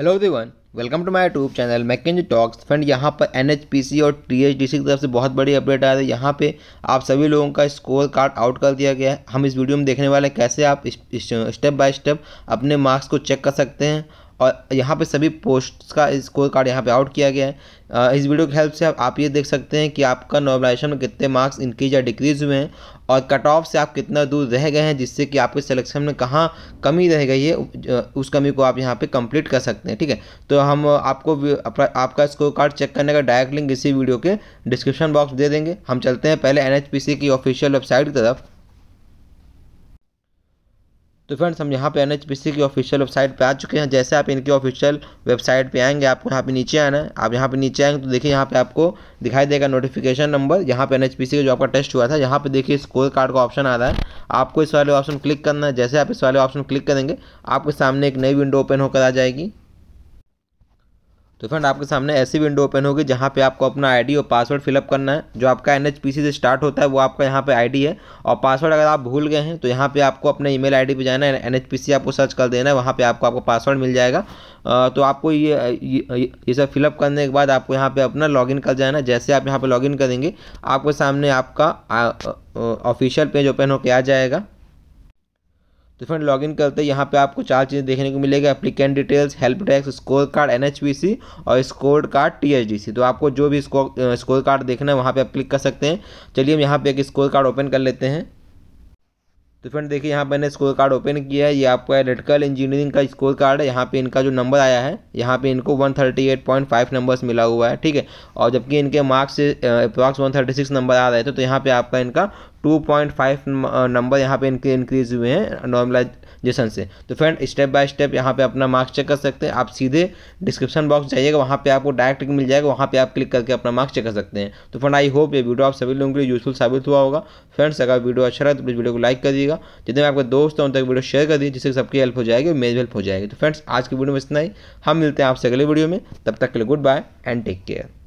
hello everyone welcome to my YouTube channel मैकेजी talks friend यहाँ पर एनएचपीसी और टीएचडीसी की तरफ से बहुत बड़ी अपडेट आया है यहाँ पे आप सभी लोगों का स्कोर कार्ड आउट कर दिया गया है हम इस वीडियो में देखने वाले हैं कैसे आप स्टेप बाय स्टेप अपने मार्क्स को चेक कर सकते हैं और यहाँ पे सभी पोस्ट का स्कोर कार्ड यहाँ पे आउट किया गया है इस वीडियो की हेल्प से आप ये देख सकते हैं कि आपका नॉर्मलाइजेशन में कितने मार्क्स इंक्रीज या डिक्रीज हुए हैं और कट ऑफ से आप कितना दूर रह गए हैं जिससे कि आपके सिलेक्शन में कहाँ कमी रह गई है उस कमी को आप यहाँ पे कंप्लीट कर सकते हैं ठीक है तो हम आपको आपका स्कोर कार्ड चेक करने का डायरेक्ट लिंक इसी वीडियो के डिस्क्रिप्शन बॉक्स दे देंगे हम चलते हैं पहले एन की ऑफिशियल वेबसाइट की तरफ तो फ्रेंड्स हम यहाँ पे एन की ऑफिशियल वेबसाइट पे आ चुके हैं जैसे आप इनकी ऑफिशियल वेबसाइट पे आएंगे आपको यहाँ पे नीचे आना है आप यहाँ पे नीचे आएंगे तो देखिए यहाँ पे आपको दिखाई देगा नोटिफिकेशन नंबर यहाँ पे एन का जो आपका टेस्ट हुआ था यहाँ पे देखिए स्कोर कार्ड का ऑप्शन आ रहा है आपको इस वाले ऑप्शन क्लिक करना है जैसे आप इस वाले ऑप्शन क्लिक करेंगे आपके सामने एक नई विंडो ओपन होकर आ जाएगी तो फ्रेंड आपके सामने ऐसी विंडो ओपन होगी जहाँ पे आपको अपना आईडी और पासवर्ड फिलअप करना है जो आपका एन से स्टार्ट होता है वो आपका यहाँ पे आईडी है और पासवर्ड अगर आप भूल गए हैं तो यहाँ पे आपको अपने ईमेल आईडी पे जाना है एन आपको सर्च कर देना है वहाँ पे आपको आपका पासवर्ड मिल जाएगा तो आपको ये ये, ये सब फिलअप करने के बाद आपको यहाँ पर अपना लॉगिन कर जाना है जैसे आप यहाँ पर लॉगिन करेंगे आपके सामने आपका ऑफिशियल पेज ओपन होकर आ जाएगा तो फ्रेंड लॉगिन करते हैं यहाँ पे आपको चार चीज़ें देखने को मिलेगा applicant details help desk score card NHPC और स्कोर कार्ड टीएचडीसी तो आपको जो भी स्कोर स्कोर कार्ड देखना है वहाँ पे आप क्लिक कर सकते हैं चलिए हम यहाँ पे एक स्कोर कार्ड ओपन कर लेते हैं तो फ्रेंड देखिए यहाँ मैंने स्कोर कार्ड ओपन किया है ये आपका इलेक्ट्रिकल इंजीनियरिंग का स्कोर कार्ड है यहाँ पे इनका जो नंबर आया है यहाँ पे इनको 138.5 नंबर्स मिला हुआ है ठीक है और जबकि इनके मार्क्स अप्रॉक्स 136 नंबर आ रहे थे तो यहाँ पे आपका इनका टू पॉइंट फाइव नंबर यहाँ पे इनके इंक्रीज हुए हैं नॉर्मलाइजेशन से तो फ्रेंड स्टेप बाय स्टेप यहाँ पे अपना मार्क्स चेक कर सकते हैं आप सीधे डिस्क्रिप्शन बॉक्स जाइएगा वहाँ पे आपको डायरेक्ट मिल जाएगा वहाँ पे आप क्लिक करके अपना मार्क्स चेक कर सकते हैं तो फ्रेंड आई होप ये वीडियो आप सभी लोगों के लिए यूजफुल साबित हुआ होगा फ्रेंड्स अगर वीडियो अच्छा रहा तो प्लीज़ वीडियो को लाइक करिएगा जितने आपके दोस्त हैं उन तक वीडियो शेयर कर दिए जिससे सबकी हेल्प हो जाएगी मेज मेरी हेल्प हो जाएगी तो फ्रेंड्स आज की वीडियो में इतना ही हम मिलते हैं आपसे अगले वीडियो में तब तक के लिए good bye and take care